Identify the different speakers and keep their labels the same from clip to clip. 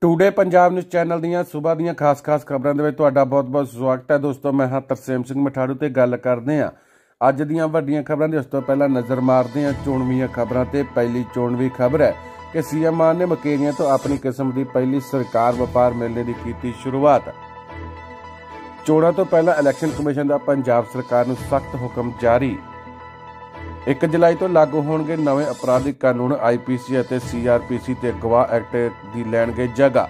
Speaker 1: today Punjab news channel ਦੀਆਂ ਸਵੇਰ ਦੀਆਂ ਖਾਸ-ਖਾਸ ਖਬਰਾਂ ਦੇ ਵਿੱਚ ਤੁਹਾਡਾ ਬਹੁਤ-ਬਹੁਤ ਸਵਾਗਤ ਹੈ ਦੋਸਤੋ ਮੈਂ ਹਾਂ ਤਰਸੇਮ ਸਿੰਘ ਮਠਾੜੂ ਤੇ ਗੱਲ ਕਰਦੇ ਆ ਅੱਜ ਦੀਆਂ ਵੱਡੀਆਂ ਖਬਰਾਂ ਦੇ ਉਸ ਤੋਂ ਪਹਿਲਾਂ ਨਜ਼ਰ ਮਾਰਦੇ ਆ ਚੋਣਵੀਆਂ ਖਬਰਾਂ ਤੇ ਪਹਿਲੀ ਚੋਣਵੀ ਖਬਰ ਹੈ ਕਿ ਸੀਐਮ ਮਾਨ ਨੇ ਮਕੇਰੀਆਂ ਤੋਂ ਆਪਣੀ ਕਿਸਮ ਦੀ ਪਹਿਲੀ ਸਰਕਾਰ ਵਪਾਰ ਮੇਲੇ ਦੀ ਕੀਤੀ ਸ਼ੁਰੂਆਤ ਚੋਣਾਂ ਤੋਂ ਪਹਿਲਾਂ ਇਲੈਕਸ਼ਨ ਕਮਿਸ਼ਨ ਦਾ ਪੰਜਾਬ ਸਰਕਾਰ ਨੂੰ ਸਖਤ ਹੁਕਮ ਜਾਰੀ 1 ਜੁਲਾਈ ਤੋਂ ਲਾਗੂ ਹੋਣਗੇ ਨਵੇਂ ਅਪਰਾਧਿਕ ਕਾਨੂੰਨ ਆਈਪੀਸੀ ਅਤੇ ਸੀਆਰਪੀਸੀ ਤੇ ਗਵਾ ਐਕਟ ਦੀ ਲੈਣਗੇ ਜਗ੍ਹਾ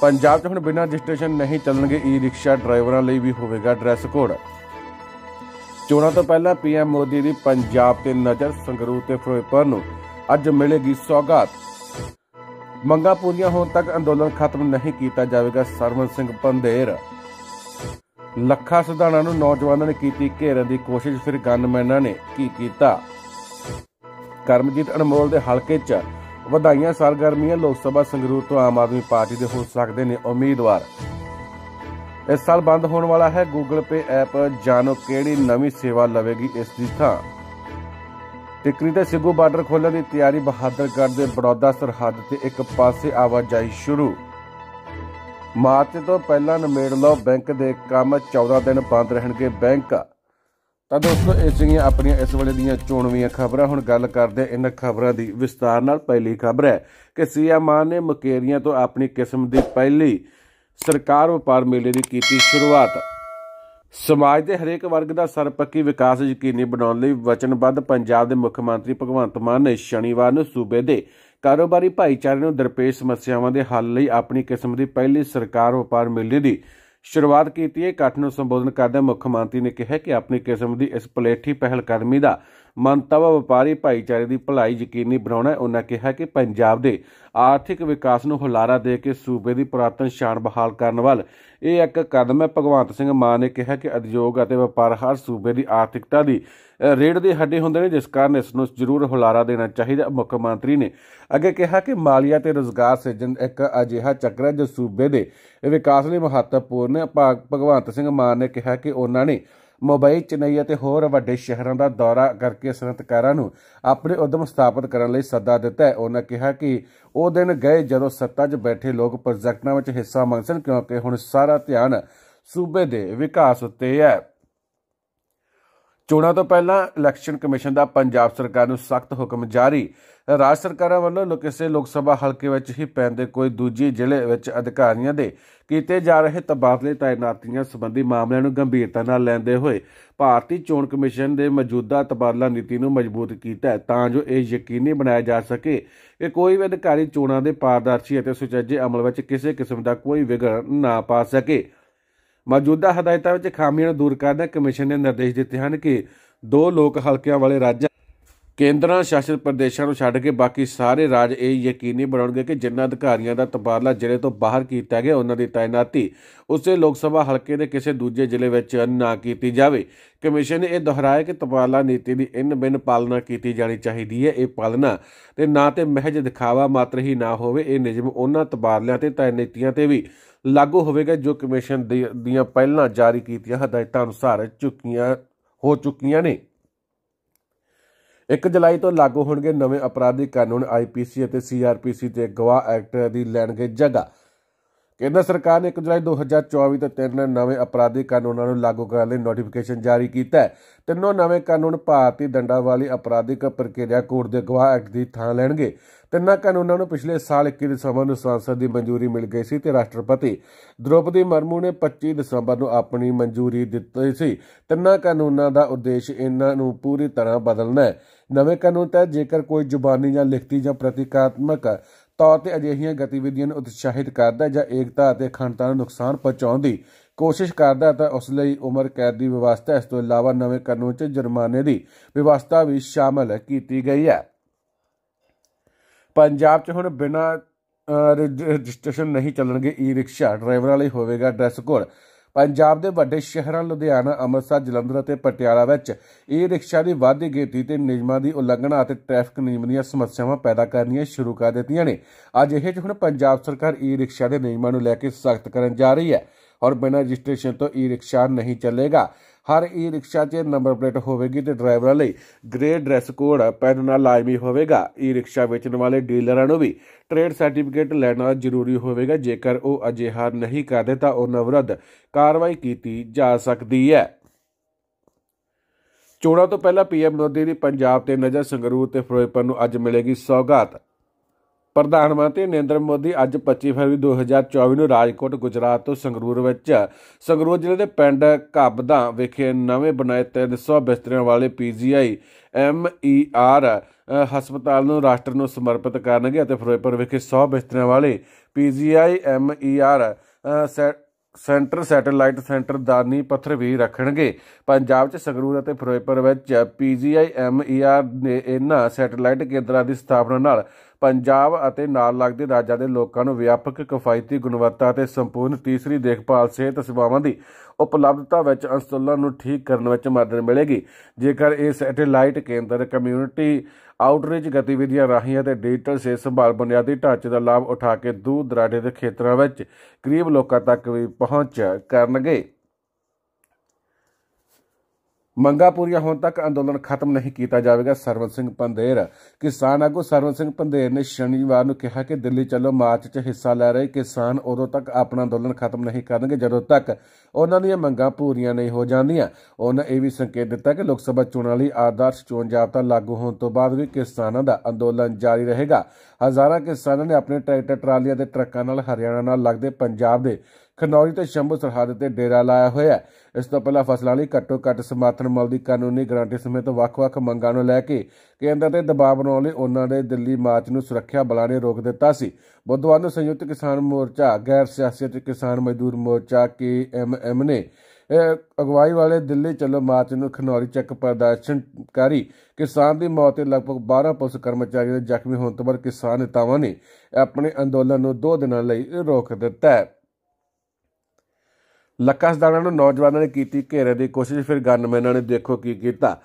Speaker 1: ਪੰਜਾਬ 'ਚ ਹੁਣ ਬਿਨਾਂ ਰਜਿਸਟ੍ਰੇਸ਼ਨ ਨਹੀਂ ਚੱਲਣਗੇ ਈ ਰਿਕਸ਼ਾ ਡਰਾਈਵਰਾਂ ਲਈ ਵੀ ਹੋਵੇਗਾ ਡਰੈਸ ਕੋਡ ਚੋਣਾਂ ਤੋਂ ਪਹਿਲਾਂ ਪੀਐਮ ਮੋਦੀ ਦੀ ਪੰਜਾਬ ਤੇ ਨਜ਼ਰ ਸੰਗਰੂਰ ਤੇ ਫਿਰੋਜ਼ਪੁਰ ਨੂੰ ਅੱਜ ਮਿਲੇਗੀ ਸੌਗਾਤ ਮੰਗਾਂ ਪੂਰੀਆਂ ਹੋਣ ਤੱਕ ਅੰਦੋਲਨ ਖਤਮ ਨਹੀਂ ਕੀਤਾ ਜਾਵੇਗਾ ਸਰਵਨ ਸਿੰਘ ਪੰਦੇਰ ਲੱਖਾ ਸਿਧਾਣਾ ਨੂੰ ਨੌਜਵਾਨਾਂ ਨੇ ਕੀਤੀ ਘੇਰਨ ਦੀ ਕੋਸ਼ਿਸ਼ ਫਿਰ ਗਨਮੈਨਾਂ ਨੇ ਕੀ ਕੀਤਾ ਕਰਮਜੀਤ ਅਨਮੋਲ ਦੇ ਹਲਕੇ 'ਚ ਵਧਾਈਆਂ ਸਰਗਰਮੀਆਂ ਲੋਕ ਸਭਾ ਸੰਗਰੂਰ ਤੋਂ ਆਮ ਆਦਮੀ ਪਾਰਟੀ ਦੇ ਹੋ ਸਕਦੇ ਨੇ ਉਮੀਦਵਾਰ ਇਸ ਸਾਲ ਬੰਦ ਹੋਣ ਵਾਲਾ ਹੈ Google Pay ਐਪ ਜਾਣੋ ਕਿਹੜੀ ਨਵੀਂ ਸੇਵਾ ਲਵੇਗੀ ਇਸ ਦੀ ਥਾਂ ਟਿਕਰੀ ਤੇ ਸਿੱਗੂ ਬਾਰਡਰ ਖੋਲਣ ਦੀ ਤਿਆਰੀ ਬਹਾਦਰਗੜ੍ਹ ਦੇ ਬੜੌਦਾ ਸਰਹੱਦ ਤੇ ਇੱਕ ਪਾਸੇ ਆਵਾਜਾਈ ਸ਼ੁਰੂ ਮਾਰਚ ਤੋਂ ਪਹਿਲਾਂ ਨਿਮੇੜ ਲਓ ਬੈਂਕ ਦੇ ਕੰਮ 14 ਦਿਨ ਬੰਦ ਰਹਿਣਗੇ ਬੈਂਕ ਤਾਂ ਦੋਸਤੋ ਇਹ ਜਿਹੀਆਂ ਆਪਣੀਆਂ ਇਸ ਵੇਲੇ ਦੀਆਂ ਚੋਣਵੀਆਂ ਖਬਰਾਂ ਹੁਣ ਗੱਲ ਕਰਦੇ ਆ ਇਹਨਾਂ ਖਬਰਾਂ ਦੀ ਵਿਸਤਾਰ ਨਾਲ ਪਹਿਲੀ ਖਬਰ ਹੈ ਕਿ ਸੀਐਮ ਮਾਨ ਨੇ ਮਕੇਰੀਆਂ ਤੋਂ ਆਪਣੀ ਕਿਸਮ ਦੀ ਪਹਿਲੀ ਸਰਕਾਰ ਵਪਾਰ ਮੇਲੇ ਦੀ ਕੀਤੀ ਸ਼ੁਰੂਆਤ ਸਮਾਜ ਦੇ ਹਰੇਕ ਵਰਗ ਦਾ ਸਰਪੱਕੀ ਵਿਕਾਸ ਯਕੀਨੀ ਬਣਾਉਣ ਲਈ ਵਚਨਬੱਧ ਪੰਜਾਬ ਦੇ ਮੁੱਖ ਮੰਤਰੀ ਭਗਵੰਤ ਮਾਨ ਨੇ ਸ਼ਨੀਵਾਰ ਨੂੰ ਸੂਬੇ ਦੇ ਕਾਰੋਬਾਰੀ ਭਾਈਚਾਰੇ ਨੂੰ ਦਰਪੇਸ਼ ਸਮੱਸਿਆਵਾਂ ਦੇ ਹੱਲ ਲਈ ਆਪਣੀ ਕਿਸਮ ਦੀ ਪਹਿਲੀ ਸਰਕਾਰ ਵਪਾਰ ਮੇਲੇ ਦੀ ਸ਼ੁਰੂਆਤ ਕੀਤੀ ਹੈ ਇਕੱਠ ਨੂੰ ਸੰਬੋਧਨ ਕਰਦੇ ਮੁੱਖ ਮੰਤਰੀ ਨੇ ਕਿਹਾ ਕਿ ਆਪਣੀ ਕਿਸਮ ਦੀ ਇਸ ਪਲੇਠੀ ਪਹਿਲ ਕਦਮੀ ਦਾ ਮੰਤਵ ਵਪਾਰੀ ਭਾਈਚਾਰੇ ਦੀ ਭਲਾਈ ਯਕੀਨੀ ਬਣਾਉਣਾ ਉਹਨਾਂ ਕਿਹਾ ਕਿ ਪੰਜਾਬ ਦੇ ਆਰਥਿਕ ਵਿਕਾਸ ਨੂੰ ਹੁਲਾਰਾ ਦੇ ਕੇ ਸੂਬੇ ਦੀ ਪ੍ਰਾਤਨ ਸ਼ਾਨ ਬਹਾਲ ਕਰਨ ਵੱਲ ਇਹ ਇੱਕ ਕਦਮ ਹੈ ਭਗਵੰਤ ਸਿੰਘ ਮਾਨ ਨੇ ਕਿਹਾ ਕਿ ਉਦਯੋਗ ਅਤੇ ਵਪਾਰ ਹਰ ਸੂਬੇ ਦੀ ਆਰਥਿਕਤਾ ਦੀ ਰੇੜ ਦੇ ਹੱਡੇ ਹੁੰਦੇ ਨੇ ਜਿਸ ਕਾਰਨ ਇਸ ਨੂੰ ਜ਼ਰੂਰ ਹੁਲਾਰਾ ਦੇਣਾ ਚਾਹੀਦਾ ਮੁੱਖ ਮੰਤਰੀ ਨੇ ਅੱਗੇ ਕਿਹਾ ਕਿ ਮਾਲੀਆ ਤੇ ਰੋਜ਼ਗਾਰ ਸਿਰਜਣ ਇੱਕ ਅਜਿਹਾ ਚੱਕਰ ਹੈ ਜੋ ਸੂਬੇ ਦੇ ਵਿਕਾਸ ਲਈ ਮਹੱਤਵਪੂਰਨ ਹੈ ਭਗਵੰਤ ਸਿੰਘ ਮਾਨ ਨੇ ਕਿਹਾ ਕਿ ਉਹਨਾਂ ਨੇ ਮੁੰਬਈ ਚੇਨਈ ਅਤੇ ਹੋਰ ਵੱਡੇ ਸ਼ਹਿਰਾਂ ਦਾ ਦੌਰਾ ਕਰਕੇ ਸਨਅਤਕਾਰਾਂ ਨੂੰ ਆਪਣੇ ਉਦਮ ਸਥਾਪਿਤ ਕਰਨ ਲਈ ਸੱਦਾ ਦਿੱਤਾ ਹੈ ਉਹਨਾਂ ਕਿਹਾ ਕਿ ਉਹ ਦਿਨ ਗਏ ਜਦੋਂ ਸੱਤਾ 'ਚ ਬੈਠੇ ਲੋਕ ਪ੍ਰੋਜੈਕਟਾਂ ਵਿੱਚ ਹਿੱਸਾ ਮੰਗਣ ਕਿਉਂਕਿ ਹੁਣ ਸਾਰਾ ਧਿਆਨ ਸੂਬੇ ਦੇ ਵਿਕਾਸ ਉੱਤੇ ਹੈ ਚੋਣਾਂ ਤੋਂ ਪਹਿਲਾਂ ਇਲੈਕਸ਼ਨ ਕਮਿਸ਼ਨ ਦਾ ਪੰਜਾਬ ਸਰਕਾਰ ਨੂੰ ਸਖਤ ਹੁਕਮ ਜਾਰੀ ਰਾਜ ਸਰਕਾਰਾਂ ਵੱਲੋਂ ਕਿਸੇ ਲੋਕ ਸਭਾ ਹਲਕੇ ਵਿੱਚ ਹੀ ਪੈਂਦੇ ਕੋਈ ਦੂਜੀ ਜ਼ਿਲ੍ਹੇ ਵਿੱਚ ਅਧਿਕਾਰੀਆਂ ਦੇ ਕੀਤੇ ਜਾ ਰਹੇ ਤਬਾਦਲੇ ਤਾਇਨਾਤੀਆਂ ਸੰਬੰਧੀ ਮਾਮਲਿਆਂ ਨੂੰ ਗੰਭੀਰਤਾ ਨਾਲ ਲੈਂਦੇ ਹੋਏ ਭਾਰਤੀ ਚੋਣ ਕਮਿਸ਼ਨ ਦੇ ਮੌਜੂਦਾ ਤਬਾਦਲਾ ਨੀਤੀ ਨੂੰ ਮਜ਼ਬੂਤ ਕੀਤਾ ਤਾਂ ਜੋ ਇਹ ਯਕੀਨੀ ਬਣਾਇਆ ਜਾ ਸਕੇ ਕਿ ਕੋਈ ਵੀ ਅਧਿਕਾਰੀ ਚੋਣਾਂ ਦੇ ਪਾਰਦਰਸ਼ੀ ਅਤੇ ਸੁਚੱਜੇ ਅਮਲ ਵਿੱਚ ਕਿਸੇ ਕਿਸਮ ਦਾ ਕੋਈ ਵਿਗੜ ਨਾ ਪਾ ਸਕੇ ਮੌਜੂਦਾ ਹਦਾਇਤਾਂ ਵਿੱਚ ਖਾਮੀਆਂ ਨੂੰ ਦੂਰ ਕਰਨ ਦਾ ਕਮਿਸ਼ਨ ਨੇ ਨਿਰਦੇਸ਼ ਦਿੱਤੇ ਹਨ ਕਿ ਦੋ ਲੋਕ ਹਲਕਿਆਂ ਵਾਲੇ ਰਾਜਾਂ ਕੇਂਦਰਾਂ ਸ਼ਾਸਿਤ ਪ੍ਰਦੇਸ਼ਾਂ ਨੂੰ ਛੱਡ ਕੇ ਬਾਕੀ ਸਾਰੇ ਰਾਜ ਇਹ ਯਕੀਨੀ ਬਣਾਉਣਗੇ ਕਿ ਜਿੰਨਾ ਅਧਿਕਾਰੀਆਂ ਦਾ ਤਬਾਦਲਾ ਜ਼ਿਲ੍ਹੇ ਤੋਂ ਬਾਹਰ ਕੀਤਾ ਗਿਆ ਉਹਨਾਂ ਦੀ ਤਾਇਨਾਤੀ ਉਸੇ ਲੋਕ ਸਭਾ ਹਲਕੇ ਦੇ ਕਿਸੇ ਦੂਜੇ ਜ਼ਿਲ੍ਹੇ ਵਿੱਚ ਨਾ ਕੀਤੀ ਜਾਵੇ ਕਮਿਸ਼ਨ ਨੇ ਇਹ ਦੁਹਰਾਇਆ ਕਿ ਤਬਾਦਲਾ ਨੀਤੀ ਦੀ ਇਨ ਬਿਨ ਪਾਲਣਾ ਕੀਤੀ ਜਾਣੀ ਚਾਹੀਦੀ ਹੈ ਇਹ ਪਾਲਣਾ ਤੇ ਨਾ ਤੇ ਮਹਿਜ ਦਿਖਾਵਾ ਮਾਤਰ ਹੀ ਨਾ ਹੋਵੇ ਇਹ ਨਿਯਮ ਉਹਨਾਂ ਤਬਾਦਲਿਆਂ ਤੇ ਤਾਇਨਾਤੀਆਂ ਤੇ ਵੀ ਲਾਗੂ ਹੋਵੇਗਾ ਜੋ ਕਮਿਸ਼ਨ ਦੀਆਂ ਪਹਿਲਾਂ ਜਾਰੀ ਕੀਤੀਆਂ ਹਦਾਇਤਾਂ ਅਨੁਸਾਰ ਚੁੱਕੀਆਂ ਹੋ ਚੁੱਕੀਆਂ ਨੇ 1 ਜੁਲਾਈ ਤੋਂ ਲਾਗੂ ਹੋਣਗੇ ਨਵੇਂ ਅਪਰਾਧਿਕ ਕਾਨੂੰਨ ਆਈਪੀਸੀ ਅਤੇ ਸੀਆਰਪੀਸੀ ਤੇ ਗਵਾਹ ਐਕਟ ਦੀ ਲੈਣਗੇ ਜਗ੍ਹਾ ਕੇਂਦਰ ਸਰਕਾਰ ਨੇ 1 ਜੁਲਾਈ 2024 ਤੋਂ ਤਿੰਨ ਨਵੇਂ ਅਪਰਾਧਿਕ ਕਾਨੂੰਨਾਂ ਨੂੰ ਲਾਗੂ ਕਰਨ ਲਈ ਨੋਟੀਫਿਕੇਸ਼ਨ ਜਾਰੀ ਕੀਤਾ ਹੈ ਤਿੰਨੋਂ ਨਵੇਂ ਕਾਨੂੰਨ ਭਾਰਤੀ ਦੰਡਾਂ ਵਾਲੀ ਅਪਰਾਧਿਕ ਪ੍ਰਕਿਰਿਆ ਕੋਡ ਦੇ ਗਵਾਹ ਐਕਟ ਦੀ ਥਾਂ ਲੈਣਗੇ ਤਿੰਨਾਂ ਕਾਨੂੰਨਾਂ ਨੂੰ ਪਿਛਲੇ ਸਾਲ 21 ਦਸੰਬਰ ਨੂੰ ਸੰਸਦ ਦੀ ਮਨਜ਼ੂਰੀ ਮਿਲ ਗਈ ਸੀ ਤੇ ਰਾਸ਼ਟਰਪਤੀ ਦ੍ਰੋਪਦੀ ਮਰਮੂ ਨੇ 25 ਦਸੰਬਰ ਨੂੰ ਆਪਣੀ ਮਨਜ਼ੂਰੀ ਦਿੱਤੀ ਸੀ ਤਿੰਨਾਂ ਕਾਨੂੰਨਾਂ ਦਾ ਉਦੇਸ਼ ਇਹਨਾਂ ਨੂੰ ਪੂਰੀ ਤਰ੍ਹਾਂ ਬਦਲਣਾ ਹੈ ਨਵੇਂ ਕਾਨੂੰਨ ਤਹਿਤ ਜੇਕਰ ਕੋਈ ਜ਼ੁਬਾਨੀ ਜਾਂ ਲਿਖਤੀ ਜਾਂ ਪ੍ਰਤੀਕਾਤਮਕ ਤੌਰ ਤੇ ਅਜਿਹੀਆਂ ਗਤੀਵਿਧੀਆਂ ਨੂੰ ਉਤਸ਼ਾਹਿਤ ਕਰਦਾ ਜਾਂ ਏਕਤਾ ਅਤੇ ਅਖੰਡਤਾ ਨੂੰ ਨੁਕਸਾਨ ਪਹੁੰਚਾਉਂਦੀ ਕੋਸ਼ਿਸ਼ ਕਰਦਾ ਤਾਂ ਉਸ ਲਈ ਉਮਰ ਕੈਦ ਦੀ ਵਿਵਸਥਾ ਇਸ ਤੋਂ ਇਲਾਵਾ ਨਵੇਂ ਕਾਨੂੰਨ 'ਚ ਜੁਰਮਾਨੇ ਦੀ ਵਿਵਸਥਾ ਵੀ ਸ਼ਾਮਲ ਕੀਤੀ ਗਈ ਹੈ ਪੰਜਾਬ 'ਚ ਹੁਣ ਬਿਨਾ ਰਜਿਸਟ੍ਰੇਸ਼ਨ ਨਹੀਂ ਚੱਲਣਗੇ ਈ ਰਿਕਸ਼ਾ ਡਰਾਈਵਰਾਂ ਲਈ ਹੋਵੇਗਾ ਡਰੈਸ ਕੋਡ ਪੰਜਾਬ ਦੇ ਵੱਡੇ ਸ਼ਹਿਰਾਂ ਲੁਧਿਆਣਾ ਅੰਮ੍ਰਿਤਸਰ ਜਲੰਧਰ ਅਤੇ ਪਟਿਆਲਾ ਵਿੱਚ ਈ ਰਿਕਸ਼ਾ ਦੀ ਵਾਧੀ ਗੇਤੀ ਤੇ ਨਿਯਮਾਂ ਦੀ ਉਲੰਘਣਾ ਅਤੇ ਟ੍ਰੈਫਿਕ ਨਿਯਮਾਂ ਦੀਆਂ ਸਮੱਸਿਆਵਾਂ ਪੈਦਾ ਕਰਨੀਆਂ ਸ਼ੁਰੂ ਕਰ ਦਿੱਤੀਆਂ ਨੇ ਅੱਜ ਇਹ ਹੁਣ ਪੰਜਾਬ ਸਰਕਾਰ ਈ ਰਿਕਸ਼ਾ ਦੇ ਨਿਯਮਾਂ ਨੂੰ ਲੈ ਕੇ ਸਖਤ ਕਰਨ ਜਾ ਰਹੀ ਹੈ ਔਰ ਬਿਨਾਂ ਰਜਿਸਟ੍ਰੇਸ਼ਨ ਤੋਂ ਈ ਰਿਕਸ਼ਾ ਨਹੀਂ ਚੱਲੇਗਾ ਹਰ ਈ ਰਿਕਸ਼ਾ 'ਚ ਨੰਬਰ ਪਲੇਟ ਹੋਵੇਗੀ ਤੇ ਡਰਾਈਵਰਾਂ ਲਈ ਗ੍ਰੇ ਡਰੈਸ ਕੋਡ ਪਹਿਨਣਾ ਲਾਜ਼ਮੀ ਹੋਵੇਗਾ ਈ ਰਿਕਸ਼ਾ ਵੇਚਣ ਵਾਲੇ ਡੀਲਰਾਂ ਨੂੰ ਵੀ ਟ੍ਰੇਡ ਸਰਟੀਫਿਕੇਟ ਲੈਣਾ ਜ਼ਰੂਰੀ ਹੋਵੇਗਾ ਜੇਕਰ ਉਹ ਅਜਿਹਾ ਨਹੀਂ ਕਰਦੇ ਤਾਂ ਉਹ ਨਵਰਦ ਕਾਰਵਾਈ ਕੀਤੀ ਜਾ ਸਕਦੀ ਹੈ ਚੋਣਾਂ ਤੋਂ ਪਹਿਲਾਂ ਪੀਐਮ ਮੋਦੀ ਦੀ ਪੰਜਾਬ ਤੇ ਨਜ਼ਰ ਸੰਗਰੂਰ ਤੇ ਫਿਰੋਜ਼ਪੁਰ ਨੂੰ ਅੱਜ ਮਿਲੇਗੀ ਸੌਗਾਤ ਪ੍ਰਧਾਨ ਮੰਤਰੀ ਨਰਿੰਦਰ ਮੋਦੀ ਅੱਜ 25 ਫਰਵਰੀ 2024 ਨੂੰ ਰਾਜਕੋਟ ਗੁਜਰਾਤ ਤੋਂ ਸੰਗਰੂਰ ਵਿੱਚ ਸੰਗਰੂਰ ਜ਼ਿਲ੍ਹੇ ਦੇ ਪਿੰਡ ਘੱਬਦਾ ਵਿਖੇ ਨਵੇਂ ਬਣਾਏ 300 ਬਿਸਤਰਿਆਂ ਵਾਲੇ ਪੀਜੀਆਈ ਐਮਈਆਰ ਹਸਪਤਾਲ ਨੂੰ ਰਾਸ਼ਟਰ ਨੂੰ ਸਮਰਪਿਤ ਕਰਨਗੇ ਅਤੇ ਫਿਰੋਜ਼ਪੁਰ ਵਿਖੇ 100 ਬਿਸਤਰਿਆਂ ਵਾਲੇ PGI MER centre satellite centre ਦਾ ਨੀ ਪੱਥਰ ਵੀ ਰੱਖਣਗੇ ਪੰਜਾਬ 'ਚ ਸੰਗਰੂਰ ਅਤੇ ਫਿਰੋਜ਼ਪੁਰ ਵਿੱਚ ਪੀਜੀਆਈ ਐਮਈਆਰ ਨੇ ਇਹਨਾਂ ਸੈਟੇਲਾਈਟ ਕੇਂਦਰਾਂ ਦੀ ਸਥਾਪਨਾ ਨਾਲ ਪੰਜਾਬ ਅਤੇ ਨਾਲ ਲੱਗਦੇ ਰਾਜਾਂ ਦੇ ਲੋਕਾਂ ਨੂੰ ਵਿਆਪਕ ਕਿਫਾਇਤੀ ਗੁਣਵੱਤਾ ਅਤੇ ਸੰਪੂਰਨ ਤੀਸਰੀ ਦੇਖਭਾਲ ਸਿਹਤ ਸੇਵਾਵਾਂ ਦੀ ਉਪਲਬਧਤਾ ਵਿੱਚ ਅਸਤੁਲਨ ਨੂੰ ਠੀਕ ਕਰਨ ਵਿੱਚ ਮਦਦ ਮਿਲੇਗੀ ਜੇਕਰ ਇਹ ਸੈਟੇਲਾਈਟ ਕੇਂਦਰ ਕਮਿਊਨਿਟੀ ਆਊਟਰੀਚ ਗਤੀਵਿਧੀਆਂ ਰਾਹੀਂ ਅਤੇ ਡਿਜੀਟਲ ਸਿਹਤ ਸੰਭਾਲ ਬੁਨਿਆਦੀ ਢਾਂਚੇ ਦਾ ਲਾਭ ਉਠਾ ਕੇ ਦੂਰ ਦਰਾਡੇ ਦੇ ਖੇਤਰਾਂ ਵਿੱਚ ਕਰੀਬ ਲੋਕਾਂ ਤੱਕ ਵੀ ਪਹੁੰਚ ਕਰਨਗੇ ਮੰਗਾ ਪੂਰੀਆਂ ਹੋਣ ਤੱਕ ਅੰਦੋਲਨ ਖਤਮ ਨਹੀਂ ਕੀਤਾ ਜਾਵੇਗਾ ਸਰਵਨ ਸਿੰਘ ਪੰਦੇਰ ਕਿਸਾਨ ਆਗੂ ਸਰਵਨ ਸਿੰਘ ਪੰਦੇਰ ਨੇ ਸ਼ਨੀਵਾਰ ਨੂੰ ਕਿਹਾ ਕਿ ਦਿੱਲੀ ਚੱਲੋ ਮਾਰਚ 'ਚ ਹਿੱਸਾ ਲੈ ਰਹੇ ਕਿਸਾਨ ਉਦੋਂ ਤੱਕ ਆਪਣਾ ਅੰਦੋਲਨ ਖਤਮ ਨਹੀਂ ਕਰਨਗੇ ਜਦੋਂ ਤੱਕ ਉਹਨਾਂ ਦੀਆਂ ਮੰਗਾਂ ਪੂਰੀਆਂ ਨਹੀਂ ਹੋ ਜਾਂਦੀਆਂ ਉਹਨਾਂ ਇਹ ਵੀ ਸੰਕੇਤ ਦਿੱਤਾ ਕਿ ਲੋਕ ਸਭਾ ਚੋਣਾਂ ਲਈ ਆਦਰਸ਼ ਚੋਣ ਜਾਬਤਾ ਲਾਗੂ ਹੋਣ ਤੋਂ ਬਾਅਦ ਵੀ ਕਿਸਾਨਾਂ ਦਾ ਅੰਦੋਲਨ ਜਾਰੀ ਰਹੇਗਾ ਹਜ਼ਾਰਾਂ ਕਿਸਾਨਾਂ ਨੇ ਆਪਣੇ ਟਰੈਕਟਰ ਟਰਾਲੀਆਂ ਤੇ ਟਰੱਕਾਂ ਨਾਲ ਹਰਿਆਣਾ ਨਾਲ ਲੱਗਦੇ ਪੰਜਾਬ ਦੇ ਖਨੌਰੀ ਤੇ ਸ਼ੰਭੂ ਸਰਹੱਦ ਤੇ ਡੇਰਾ ਲਾਇਆ ਹੋਇਆ ਇਸ ਤੋਂ ਪਹਿਲਾਂ ਫਸਲਾਂ ਲਈ ਘੱਟੋ ਘੱਟ ਸਮਰਥਨ ਮੁੱਲ ਦੀ ਕਾਨੂੰਨੀ ਗਾਰੰਟੀ ਸਮੇਤ ਵੱਖ-ਵੱਖ ਮੰਗਾਂ ਨੂੰ ਲੈ ਕੇ ਕੇਂਦਰ ਤੇ ਦਬਾਅ ਬਣਾਉਣ ਲਈ ਉਹਨਾਂ ਨੇ ਦਿੱਲੀ ਮਾਰਚ ਨੂੰ ਸੁਰੱਖਿਆ ਬਲਾਂ ਨੇ ਰੋਕ ਦਿੱਤਾ ਸੀ ਬੁੱਧਵਾਰ ਨੂੰ ਸੰਯੁਕਤ ਕਿਸਾਨ ਮੋਰਚਾ ਗੈਰ ਸਿਆਸੀ ਕਿਸਾਨ ਮਜ਼ਦੂਰ ਮੋਰਚਾ ਕੇਐਮਐਮ ਨੇ ਅਗਵਾਈ ਵਾਲੇ ਦਿੱਲੀ ਚੱਲੋ ਮਾਰਚ ਨੂੰ ਖਨੌਰੀ ਚੱਕ ਪ੍ਰਦਰਸ਼ਨਕਾਰੀ ਕਿਸਾਨ ਦੀ ਮੌਤ ਤੇ ਲਗਭਗ 12 ਪੁਲਿਸ ਕਰਮਚਾਰੀ ਦੇ ਜ਼ਖਮੀ ਹੋਣ ਤੋਂ ਬਾਅਦ ਕਿਸਾਨ ਨੇਤਾਵਾਂ ਨੇ ਆਪਣੇ ਅੰਦੋਲਨ ਨੂੰ 2 ਦਿਨਾਂ ਲਈ ਰੋਕ ਦਿੱਤਾ ਹੈ ਲਕਸਦਾਨਾ ਨੂੰ ਨੌਜਵਾਨਾਂ ਨੇ ਕੀਤੀ ਘੇਰੇ ਦੀ ਕੋਸ਼ਿਸ਼ ਫਿਰ ਗਨਮੈਨਾਂ ਨੇ ਦੇਖੋ ਕੀ ਕੀਤਾ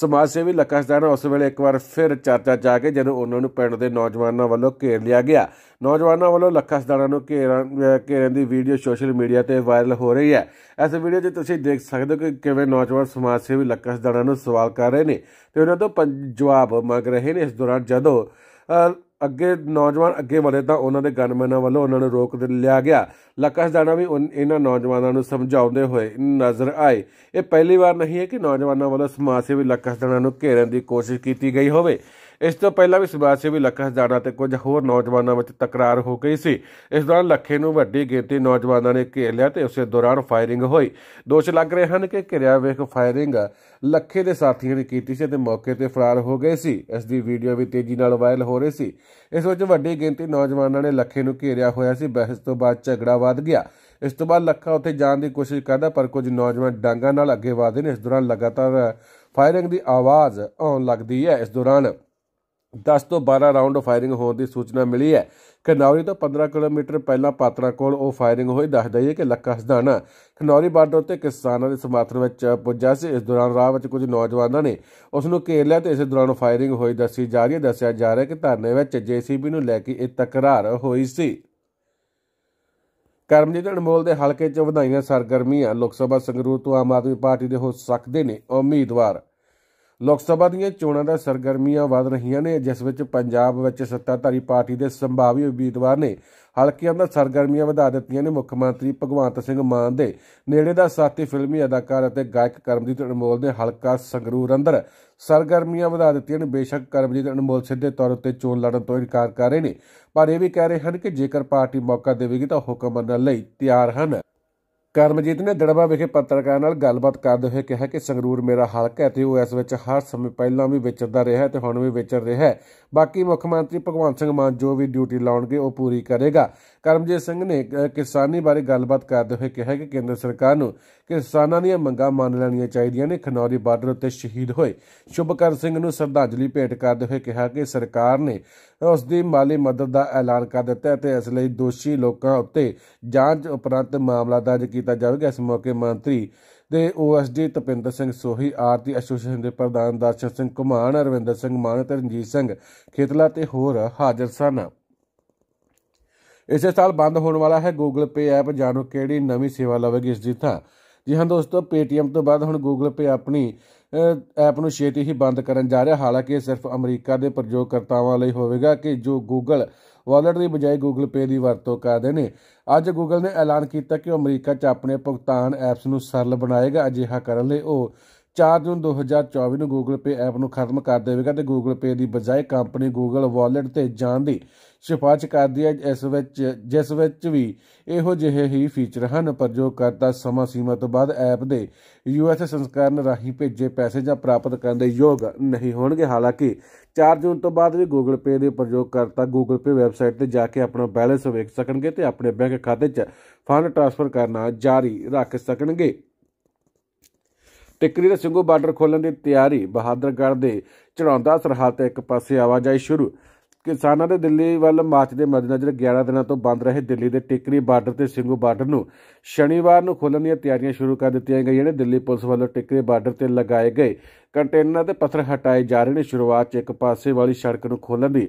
Speaker 1: ਸਮਾਜ ਸੇਵੀ ਲਕਸ਼ਦਾਨ ਉਸ ਵੇਲੇ ਇੱਕ ਵਾਰ ਫਿਰ ਚਰਚਾ ਜਾ ਕੇ ਜਦੋਂ ਉਹਨਾਂ ਨੂੰ ਪਿੰਡ ਦੇ ਨੌਜਵਾਨਾਂ ਵੱਲੋਂ ਘੇਰ ਲਿਆ ਗਿਆ ਨੌਜਵਾਨਾਂ ਵੱਲੋਂ ਲਕਸ਼ਦਾਨਾ ਨੂੰ ਘੇਰਾਂ ਘੇਰੇ ਦੀ ਵੀਡੀਓ ਸੋਸ਼ਲ ਮੀਡੀਆ ਤੇ ਵਾਇਰਲ ਹੋ ਰਹੀ ਹੈ ਇਸ ਵੀਡੀਓ 'ਚ ਤੁਸੀਂ ਦੇਖ ਸਕਦੇ ਹੋ ਕਿ ਕਿਵੇਂ ਨੌਜਵਾਨ ਸਮਾਜ ਸੇਵੀ ਲਕਸ਼ਦਾਨਾ ਨੂੰ ਸਵਾਲ ਕਰ ਰਹੇ ਨੇ ਤੇ ਉਹਨਾਂ ਤੋਂ ਜਵਾਬ ਮੰਗ ਰਹੇ ਨੇ ਇਸ ਦੌਰਾਨ ਜਦੋਂ ਅੱਗੇ ਨੌਜਵਾਨ ਅੱਗੇ ਵਧੇ ਤਾਂ ਉਹਨਾਂ ਦੇ ਗਨਮੈਨਾਂ ਵੱਲੋਂ ਉਹਨਾਂ ਨੂੰ ਰੋਕ ਲਿਆ ਗਿਆ ਲਕਸ਼ ਦਾਣਾ ਵੀ ਇਹਨਾਂ ਨੌਜਵਾਨਾਂ ਨੂੰ ਸਮਝਾਉਂਦੇ ਹੋਏ ਨਜ਼ਰ ਆਏ ਇਹ ਪਹਿਲੀ ਵਾਰ ਨਹੀਂ ਹੈ ਕਿ ਨੌਜਵਾਨਾਂ ਵੱਲੋਂ ਸਮਾਜ ਸੇਵੀ ਲਕਸ਼ ਦਾਣਾ ਨੂੰ ਘੇਰਨ ਦੀ ਕੋਸ਼ਿਸ਼ ਕੀਤੀ ਗਈ ਹੋਵੇ ਇਸ ਤੋਂ ਪਹਿਲਾਂ ਵੀ ਸਮਾਜ ਸੇਵੀ ਲੱਖਾ ਹਜ਼ਾਰਾਂ ਤੇ ਕੁਝ ਹੋਰ ਨੌਜਵਾਨਾਂ ਵਿੱਚ ਤਕਰਾਰ ਹੋ ਗਈ ਸੀ ਇਸ ਦੌਰਾਨ ਲੱਖੇ ਨੂੰ ਵੱਡੀ ਗਿਣਤੀ ਨੌਜਵਾਨਾਂ ਨੇ ਘੇਰ ਲਿਆ ਤੇ ਉਸੇ ਦੌਰਾਨ ਫਾਇਰਿੰਗ ਹੋਈ ਦੋਸ਼ ਲੱਗ ਰਹੇ ਹਨ ਕਿ ਘਿਰਿਆ ਵੇਖ ਫਾਇਰਿੰਗ ਲੱਖੇ ਦੇ ਸਾਥੀਆਂ ਨੇ ਕੀਤੀ ਸੀ ਤੇ ਮੌਕੇ ਤੇ ਫਰਾਰ ਹੋ ਗਏ ਸੀ ਇਸ ਦੀ ਵੀਡੀਓ ਵੀ ਤੇਜ਼ੀ ਨਾਲ ਵਾਇਰਲ ਹੋ ਰਹੀ ਸੀ ਇਸ ਵਿੱਚ ਵੱਡੀ ਗਿਣਤੀ ਨੌਜਵਾਨਾਂ ਨੇ ਲੱਖੇ ਨੂੰ ਘੇਰਿਆ ਹੋਇਆ ਸੀ ਬਹਿਸ ਤੋਂ ਬਾਅਦ ਝਗੜਾ ਵੱਧ ਗਿਆ ਇਸ ਤੋਂ ਬਾਅਦ ਲੱਖਾ ਉੱਥੇ ਜਾਣ ਦੀ ਕੋਸ਼ਿਸ਼ ਕਰਦਾ ਪਰ ਕੁਝ ਨੌਜਵਾਨ ਡਾਂਗਾ ਨਾਲ ਅੱਗੇ ਵਧਦੇ ਨੇ ਇਸ ਦੌਰਾਨ ਲਗਾਤਾਰ ਫਾਇਰਿੰਗ ਦੀ ਆਵਾਜ਼ ਆਉਣ ਲੱਗਦੀ ਹੈ ਇਸ ਦੌਰਾਨ 10 ਤੋਂ 12 ਰਾਉਂਡ ਫਾਇਰਿੰਗ ਹੋਣ ਦੀ ਸੂਚਨਾ ਮਿਲੀ ਹੈ ਖਨੌਰੀ ਤੋਂ 15 ਕਿਲੋਮੀਟਰ ਪਹਿਲਾਂ ਪਾਤਰਾ ਕੋਲ ਉਹ ਫਾਇਰਿੰਗ ਹੋਈ ਦੱਸਦਾ ਹੈ ਕਿ ਲੱਕਾ ਹਸਦਾਨਾ ਖਨੌਰੀ ਬਾਰਡਰ ਤੇ ਕਿਸਾਨਾਂ ਦੇ ਸਮਾਤਰ ਵਿੱਚ ਪੁੱਜਾ ਸੀ ਇਸ ਦੌਰਾਨ ਰਾਹ ਵਿੱਚ ਕੁਝ ਨੌਜਵਾਨਾਂ ਨੇ ਉਸ ਨੂੰ ਘੇਰ ਲਿਆ ਤੇ ਇਸੇ ਦੌਰਾਨ ਫਾਇਰਿੰਗ ਹੋਈ ਦੱਸੀ ਜਾ ਰਹੀ ਹੈ ਦੱਸਿਆ ਜਾ ਰਿਹਾ ਕਿ ਧਰਨੇ ਵਿੱਚ ਜੀਸੀਬੀ ਨੂੰ ਲੈ ਕੇ ਇਹ ਤਕਰਾਰ ਹੋਈ ਸੀ ਕਰਮਜੀਤ ਅਨਮੋਲ ਦੇ ਹਲਕੇ 'ਚ ਵਧਾਈਆਂ ਸਰਗਰਮੀਆਂ ਲੋਕ ਸਭਾ ਸੰਗਰੂਰ ਤੋਂ ਆਮ ਆਦਮੀ ਪਾਰਟੀ ਦੇ ਹੋ ਸਕਦੇ ਨੇ ਉਮੀਦਵਾਰ ਲੋਕ ਸਭਾ ਦੀਆਂ ਚੋਣਾਂ ਦਾ ਸਰਗਰਮੀਆਂ ਵਧ ਰਹੀਆਂ ਨੇ ਜਿਸ ਵਿੱਚ ਪੰਜਾਬ ਵਿੱਚ ਸੱਤਾਧਾਰੀ ਪਾਰਟੀ ਦੇ ਸੰਭਾਵੀ ਉਮੀਦਵਾਰ ਨੇ ਹਲਕਿਆਂ ਦਾ ਸਰਗਰਮੀਆਂ ਵਧਾ ਦਿੱਤੀਆਂ ਨੇ ਮੁੱਖ ਮੰਤਰੀ ਭਗਵੰਤ ਸਿੰਘ ਮਾਨ ਦੇ ਨੇੜੇ ਦਾ ਸਾਥੀ ਫਿਲਮੀ ਅਦਾਕਾਰ ਅਤੇ ਗਾਇਕ ਕਰਮਜੀਤ ਅਨਮੋਲ ਨੇ ਹਲਕਾ ਸੰਗਰੂਰ ਅੰਦਰ ਸਰਗਰਮੀਆਂ ਵਧਾ ਦਿੱਤੀਆਂ ਨੇ ਬੇਸ਼ੱਕ ਕਰਮਜੀਤ ਅਨਮੋਲ ਸਿੱਧੇ ਤੌਰ ਉੱਤੇ ਚੋਣ ਲੜਨ ਤੋਂ ਇਨਕਾਰ ਕਰ ਰਹੇ ਨੇ ਪਰ ਇਹ ਵੀ ਕਹਿ ਰਹੇ ਹਨ ਕਿ ਜੇਕਰ ਪਾਰਟੀ ਮੌਕਾ ਦੇਵੇਗੀ ਤਾਂ ਹੁਕਮ ਮੰਨਣ ਲਈ ਤਿਆਰ ਹਨ ਕਰਮਜੀਤ ਨੇ ਦੜਬਾ ਵਿਖੇ ਪੱਤਰਕਾਰਾਂ ਨਾਲ ਗੱਲਬਾਤ ਕਰਦੇ ਹੋਏ ਕਿਹਾ ਕਿ ਸੰਗਰੂਰ ਮੇਰਾ ਹਲਕਾ ਹੈ ਤੇ ਉਹ ਇਸ ਵਿੱਚ ਹਰ ਸਮੇਂ ਪਹਿਲਾਂ ਵੀ ਵਿਚਰਦਾ ਰਿਹਾ ਹੈ ਤੇ ਹੁਣ ਵੀ ਵਿਚਰ ਰਿਹਾ ਹੈ ਬਾਕੀ ਮੁੱਖ ਮੰਤਰੀ ਭਗਵੰਤ ਸਿੰਘ ਮਾਨ ਜੋ ਵੀ ਡਿਊਟੀ ਲਾਉਣਗੇ ਉਹ ਪੂਰੀ ਕਰੇਗਾ ਕਰਮਜੀਤ ਸਿੰਘ ਨੇ ਕਿਸਾਨੀ ਬਾਰੇ ਗੱਲਬਾਤ ਕਰਦੇ ਹੋਏ ਕਿਹਾ ਕਿ ਕੇਂਦਰ ਸਰਕਾਰ ਨੂੰ ਕਿਸਾਨਾਂ ਦੀਆਂ ਮੰਗਾਂ ਮੰਨ ਲੈਣੀਆਂ ਚਾਹੀਦੀਆਂ ਨੇ ਖਨੌਰੀ ਬਾਰਡਰ ਉੱਤੇ ਸ਼ਹੀਦ ਹੋਏ ਸ਼ੁਭਕਰ ਸਿੰਘ ਨੂੰ ਸ਼ਰਧਾਂਜਲੀ ਭੇਟ ਕਰਦੇ ਹੋਏ ਕਿਹਾ ਕਿ ਸਰਕਾਰ ਨੇ ਉਸ ਦੀ ਮਾਲੀ ਮਦਦ ਦਾ ਐਲਾਨ ਕਰ ਦਿੱਤਾ ਹੈ ਤੇ ਇਸ ਲਈ ਦੋਸ਼ੀ ਲੋਕਾਂ ਉੱਤੇ ਜਾਂਚ ਉਪਰੰਤ ਮਾਮਲਾ ਦਰਜ ਕੀਤਾ ਜਾਵੇਗਾ ਇਸ ਮੌਕੇ ਮੰਤਰੀ ਦੇ ਓਐਸਡੀ ਤਪਿੰਦਰ ਸਿੰਘ ਸੋਹੀ ਆਰਤੀ ਐਸੋਸੀਏਸ਼ਨ ਦੇ ਪ੍ਰਧਾਨ ਦਰਸ਼ਨ ਸਿੰਘ ਕੁਮਾਨ ਅਰਵਿੰਦਰ ਸਿੰਘ ਮਾਨ ਤੇ ਰਣਜੀਤ ਸਿੰਘ ਖੇਤਲਾ ਤੇ ਹੋਰ ਹਾਜ਼ਰ ਸਨ ਇਸੇ ਸਾਲ ਬੰਦ ਹੋਣ ਵਾਲਾ ਹੈ Google Pay ਐਪ ਜਾਣੋ ਕਿਹੜੀ ਨਵੀਂ ਸੇਵਾ ਲਵੇਗੀ ਇਸ ਦੀ ਤਾਂ ਜੀ ਹਾਂ ਦੋਸਤੋ ਪੇਟੀਐਮ ਤੋਂ ਬਾਅਦ ਹੁਣ Google Pay ਆਪਣੀ ਐਪ ਨੂੰ ਛੇਤੀ ਹੀ ਬੰਦ ਕਰਨ ਜਾ ਰਿਹਾ ਹਾਲਾਂਕਿ ਇਹ ਸਿਰਫ ਅਮਰੀਕਾ ਦੇ ਪ੍ਰਯੋਗਕਰਤਾਵਾਂ ਲਈ ਹੋਵੇਗਾ ਕਿ ਜੋ Google ਵਾਲਟ ਦੀ ਬਜਾਏ Google Pay ਦੀ ਵਰਤੋਂ ਕਰਦੇ ਨੇ ਅੱਜ Google ਨੇ ਐਲਾਨ ਕੀਤਾ ਕਿ ਉਹ ਅਮਰੀਕਾ 'ਚ ਆਪਣੇ ਭੁਗਤਾਨ ਐਪਸ ਨੂੰ ਸਰਲ ਬਣਾਏਗਾ ਅਜਿਹਾ ਕਰਨ ਲਈ ਉਹ 4 ਜੂਨ 2024 ਨੂੰ Google Pay ਐਪ ਨੂੰ ਖਤਮ ਕਰ ਦੇਵੇਗਾ ਤੇ Google Pay ਦੀ ਬਜਾਏ ਕੰਪਨੀ Google ਵਾਲਟ ਤੇ ਜਾਣ ਦੀ ਸਿਫਾਰਿਸ਼ ਕਰਦੀ ਹੈ ਇਸ ਵਿੱਚ ਜਿਸ ਵਿੱਚ ਵੀ ਇਹੋ ਜਿਹੇ ਹੀ ਫੀਚਰ ਹਨ ਪਰ ਜੋ ਕਰਤਾ ਸਮਾਂ ਸੀਮਾ ਤੋਂ ਬਾਅਦ ਐਪ ਦੇ ਯੂਐਸ ਸੰਸਕਰਨ ਰਾਹੀਂ ਭੇਜੇ ਪੈਸੇ ਜਾਂ ਪ੍ਰਾਪਤ ਕਰਨ ਦੇ ਯੋਗ ਨਹੀਂ ਹੋਣਗੇ ਹਾਲਾਂਕਿ 4 ਜੂਨ ਤੋਂ ਬਾਅਦ ਵੀ Google Pay ਦੇ ਪ੍ਰਯੋਗਕਰਤਾ Google Pay ਵੈਬਸਾਈਟ ਤੇ ਜਾ ਕੇ ਆਪਣਾ ਬੈਲੈਂਸ ਵੇਖ ਸਕਣਗੇ ਤੇ ਆਪਣੇ ਬੈਂਕ ਖਾਤੇ 'ਚ ਫੰਡ ਟ੍ਰਾਂਸਫਰ ਕਰਨਾ ਜਾਰੀ ਰੱਖ ਸਕਣਗੇ ਟਿੱਕਰੀ ਦਾ ਸਿੰਘੂ ਬਾਰਡਰ ਖੋਲਣ ਦੀ ਤਿਆਰੀ ਬਹਾਦਰਗੜ੍ਹ ਦੇ ਚੜਾਉਂਦਾ ਸਰਹੱਦ ਤੇ ਇੱਕ ਪਾਸੇ ਆਵਾਜਾਈ ਸ਼ੁਰੂ ਕਿਸਾਨਾਂ ਦੇ ਦਿੱਲੀ ਵੱਲ ਮਾਰਚ ਦੇ ਮੱਦੇਨਜ਼ਰ 11 ਦਿਨਾਂ ਤੋਂ ਬੰਦ ਰਹੇ ਦਿੱਲੀ ਦੇ ਟਿਕਰੀ ਬਾਰਡਰ ਤੇ ਸਿੰਘੂ ਬਾਰਡਰ ਨੂੰ ਸ਼ਨੀਵਾਰ ਨੂੰ ਖੋਲ੍ਹਣ ਦੀਆਂ ਤਿਆਰੀਆਂ ਸ਼ੁਰੂ ਕਰ ਦਿੱਤੀਆਂ ਗਈਆਂ ਨੇ ਦਿੱਲੀ ਪੁਲਿਸ ਵੱਲੋਂ ਟਿਕਰੀ ਬਾਰਡਰ ਤੇ ਲਗਾਏ ਗਏ ਕੰਟੇਨਰ ਤੇ ਪੱਥਰ ਹਟਾਏ ਜਾ ਰਹੇ ਨੇ ਸ਼ੁਰੂਆਤ 'ਚ ਇੱਕ ਪਾਸੇ ਵਾਲੀ ਸੜਕ ਨੂੰ ਖੋਲ੍ਹਣ ਦੀ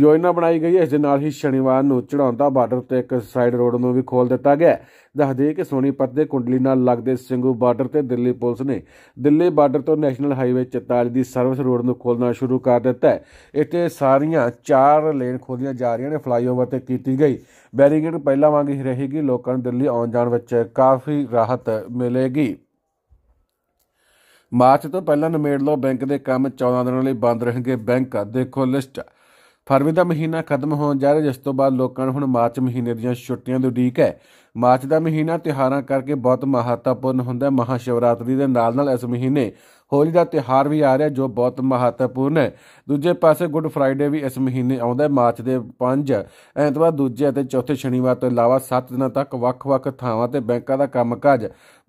Speaker 1: ਯੋਜਨਾ ਬਣਾਈ ਗਈ ਹੈ ਇਸ ਦੇ ਨਾਲ ਹੀ ਸ਼ਨੀਵਾਰ ਨੂੰ ਚੜਾਉਂਦਾ ਬਾਰਡਰ ਤੇ ਇੱਕ ਸਾਈਡ ਰੋਡ ਨੂੰ ਵੀ ਖੋਲ ਦਿੱਤਾ ਗਿਆ ਦੱਸ ਕਿ ਸੋਨੀਪਤ ਦੇ ਕੁੰਡਲੀ ਨਾਲ ਲੱਗਦੇ ਸਿੰਘੂ ਬਾਰਡਰ ਤੇ ਦਿੱਲੀ ਪੁਲਿਸ ਨੇ ਦਿੱਲੀ ਬਾਰਡਰ ਤੋਂ ਨੈਸ਼ਨਲ ਹਾਈਵੇ 44 ਦੀ ਸਰਵਿਸ ਰੋਡ ਨੂੰ ਖੋਲਣਾ ਸ਼ੁਰੂ ਕਰ ਦਿੱਤਾ ਹੈ ਇੱਥੇ ਸਾਰੀਆਂ ਚਾਰ ਲੇਨ ਖੋਲੀਆਂ ਜਾ ਰਹੀਆਂ ਨੇ ਫਲਾਈਓਵਰ ਤੇ ਕੀਤੀ ਗਈ ਬੈਰੀਗੇਡ ਪਹਿਲਾਂ ਵਾਂਗ ਹੀ ਰਹੇਗੀ ਲੋਕਾਂ ਨੂੰ ਦਿੱਲੀ ਆਉਣ ਜਾਣ ਵਿੱਚ ਕਾਫੀ ਰਾਹਤ ਮਿਲੇਗੀ ਮਾਰਚ ਤੋਂ ਪਹਿਲਾਂ ਨਮੇੜ ਲੋ ਬੈਂਕ ਦੇ ਕੰਮ 14 ਦਿਨਾਂ ਲਈ ਬੰਦ ਰਹਿਣਗੇ ਬੈਂਕ ਦੇਖੋ ਲਿਸਟ ਫਰਵਰੀ ਦਾ ਮਹੀਨਾ ਖਤਮ ਹੋਣ ਜਾ ਰਿਹਾ ਜਿਸ ਤੋਂ ਬਾਅਦ ਲੋਕਾਂ ਨੂੰ ਹੁਣ ਮਾਰਚ ਮਹੀਨੇ ਦੀਆਂ ਛੁੱਟੀਆਂ ਦੀ ਉਡੀਕ ਹੈ ਮਾਰਚ ਦਾ ਮਹੀਨਾ ਤਿਹਾਰਾਂ ਕਰਕੇ ਬਹੁਤ ਮਹੱਤਵਪੂਰਨ ਹੁੰਦਾ ਹੈ ਮਹਾਸ਼ਿਵਰਾਤਰੀ ਦੇ ਨਾਲ ਨਾਲ ਇਸ ਮਹੀਨੇ ਹੋਲੀ ਦਾ ਤਿਹਾਰ ਵੀ ਆ ਰਿਹਾ ਜੋ ਬਹੁਤ ਮਹੱਤਵਪੂਰਨ ਹੈ ਦੂਜੇ ਪਾਸੇ ਗੁੱਡ ਫਰਾਈਡੇ ਵੀ ਇਸ ਮਹੀਨੇ ਆਉਂਦਾ ਹੈ ਮਾਰਚ ਦੇ 5 ਐਤਵਾਰ ਦੂਜੇ ਅਤੇ ਚੌਥੇ ਸ਼ਨੀਵਾਰ ਤੋਂ ਇਲਾਵਾ 7 ਦਿਨਾਂ ਤੱਕ ਵੱਖ-ਵੱਖ ਥਾਵਾਂ ਤੇ ਬੈਂਕਾਂ ਦਾ ਕੰਮਕਾਜ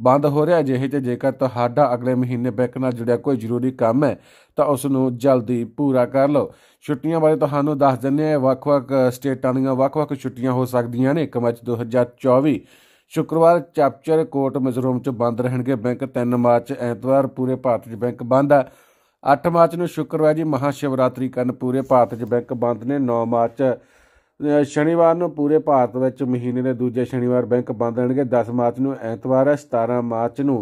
Speaker 1: ਬੰਦ ਹੋ ਰਿਹਾ ਜਿਹੇ ਤੇ ਜੇਕਰ ਤੁਹਾਡਾ ਅਗਲੇ ਮਹੀਨੇ ਬੈਂਕ ਨਾਲ ਜੁੜਿਆ ਕੋਈ ਜ਼ਰੂਰੀ ਕੰਮ ਹੈ ਤਾਂ ਉਸ ਨੂੰ ਜਲਦੀ ਪੂਰਾ ਕਰ ਲਓ ਛੁੱਟੀਆਂ ਬਾਰੇ ਤੁਹਾਨੂੰ ਦੱਸ ਦਿੰਨੇ ਆ ਵੱਖ-ਵੱਖ ਸਟੇਟਾਂ ਦੀਆਂ ਵੱਖ-ਵੱਖ ਛੁੱਟੀਆਂ ਹੋ ਸਕਦੀਆਂ ਨੇ 1 ਮਾਰਚ 2024 ਸ਼ੁੱਕਰਵਾਰ ਚੈਪਚਰ ਕੋਟ ਮਿਜ਼ੋਰਮ 'ਚ ਬੰਦ ਰਹਿਣਗੇ ਬੈਂਕ 3 ਮਾਰਚ ਐਤਵਾਰ ਪੂਰੇ ਭਾਰਤ 'ਚ ਬੈਂਕ ਬੰਦ ਆ 8 ਮਾਰਚ ਨੂੰ ਸ਼ੁੱਕਰਵਾਰ ਜੀ ਮਹਾ ਸ਼ਿਵਰਾਤਰੀ ਕਰਨ ਪੂਰੇ ਭਾਰਤ 'ਚ ਬੈਂਕ ਬੰਦ ਨੇ 9 ਮਾਰਚ ਸ਼ਨੀਵਾਰ ਨੂੰ ਪੂਰੇ ਭਾਰਤ ਵਿੱਚ ਮਹੀਨੇ ਦੇ ਦੂਜੇ ਸ਼ਨੀਵਾਰ ਬੈਂਕ ਬੰਦ ਰਹਿਣਗੇ 10 ਮਾਰਚ ਨੂੰ ਐਤਵਾਰ ਹੈ 17 ਮਾਰਚ ਨੂੰ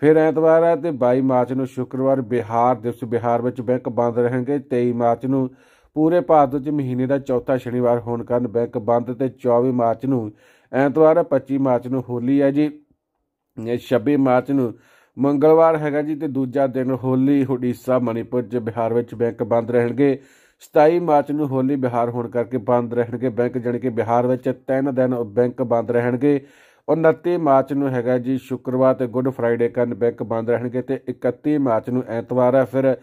Speaker 1: ਫਿਰ ਐਤਵਾਰ ਹੈ ਤੇ 22 ਮਾਰਚ ਨੂੰ ਸ਼ੁੱਕਰਵਾਰ ਬਿਹਾਰ ਦਿਵਸ ਬਿਹਾਰ ਵਿੱਚ ਬੈਂਕ ਬੰਦ ਰਹਿਣਗੇ 23 ਮਾਰਚ ਨੂੰ ਪੂਰੇ ਭਾਰਤ ਵਿੱਚ ਮਹੀਨੇ ਦਾ ਚੌਥਾ ਸ਼ਨੀਵਾਰ ਹੋਣ ਕਾਰਨ ਬੈਂਕ ਬੰਦ ਤੇ 24 ਮਾਰਚ ਨੂੰ ਐਤਵਾਰ 25 ਮਾਰਚ ਨੂੰ ਹੋਲੀ ਹੈ ਜੀ 26 ਮਾਰਚ ਨੂੰ ਮੰਗਲਵਾਰ ਹੈਗਾ ਜੀ ਤੇ ਦੂਜਾ ਦਿਨ ਹੋਲੀ ਉੜੀਸਾ ਮਣੀਪੁਰ ਤੇ ਬਿਹਾਰ ਵਿੱਚ ਬੈਂਕ ਬੰਦ ਰਹਿਣਗੇ 27 ਮਾਰਚ ਨੂੰ ਹੋਲੀ ਬਿਹਾਰ ਹੋਣ ਕਰਕੇ ਬੰਦ ਰਹਿਣਗੇ ਬੈਂਕ ਜਾਨੀ ਕਿ ਬਿਹਾਰ ਵਿੱਚ ਤਿੰਨ ਦਿਨ ਬੈਂਕ ਬੰਦ ਰਹਿਣਗੇ 29 ਮਾਰਚ ਨੂੰ ਹੈਗਾ ਜੀ ਸ਼ੁੱਕਰਵਾਰ ਤੇ ਗੁੱਡ ਫਰਾਈਡੇ ਕਰਨ ਬੈਂਕ ਬੰਦ ਰਹਿਣਗੇ ਤੇ 31 ਮਾਰਚ ਨੂੰ ਐਤਵਾਰ ਹੈ ਫਿਰ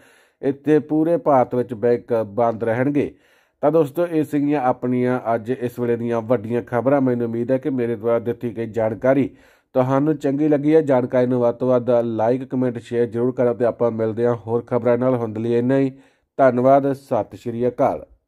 Speaker 1: ਇੱਥੇ ਪੂਰੇ ਭਾਰਤ ਵਿੱਚ ਬੈਂਕ ਬੰਦ ਰਹਿਣਗੇ ਤਾਂ ਦੋਸਤੋ ਇਹ ਸਿੰਘੀਆਂ ਆਪਣੀਆਂ ਅੱਜ ਇਸ ਵੇਲੇ ਦੀਆਂ ਵੱਡੀਆਂ ਖਬਰਾਂ ਮੈਨੂੰ ਉਮੀਦ ਹੈ ਕਿ ਮੇਰੇ ਦੁਆਰਾ ਦਿੱਤੀ ਗਈ ਜਾਣਕਾਰੀ ਤੁਹਾਨੂੰ ਚੰਗੀ ਲੱਗੀ ਹੈ ਜਾਣਕਾਰੀ ਨੂੰ ਵੱਧ ਤੋਂ ਵੱਧ ਲਾਈਕ ਕਮੈਂਟ ਸ਼ੇਅਰ ਜ਼ਰੂਰ ਕਰੋ ਤੇ ਆਪਾਂ ਮਿਲਦੇ ਹਾਂ ਹੋਰ ਖਬਰਾਂ ਨਾਲ ਹੁੰਦ ਲਈ ਇੰਨਾ ਹੀ ਧੰਨਵਾਦ ਸਤਿ ਸ਼੍ਰੀ ਅਕਾਲ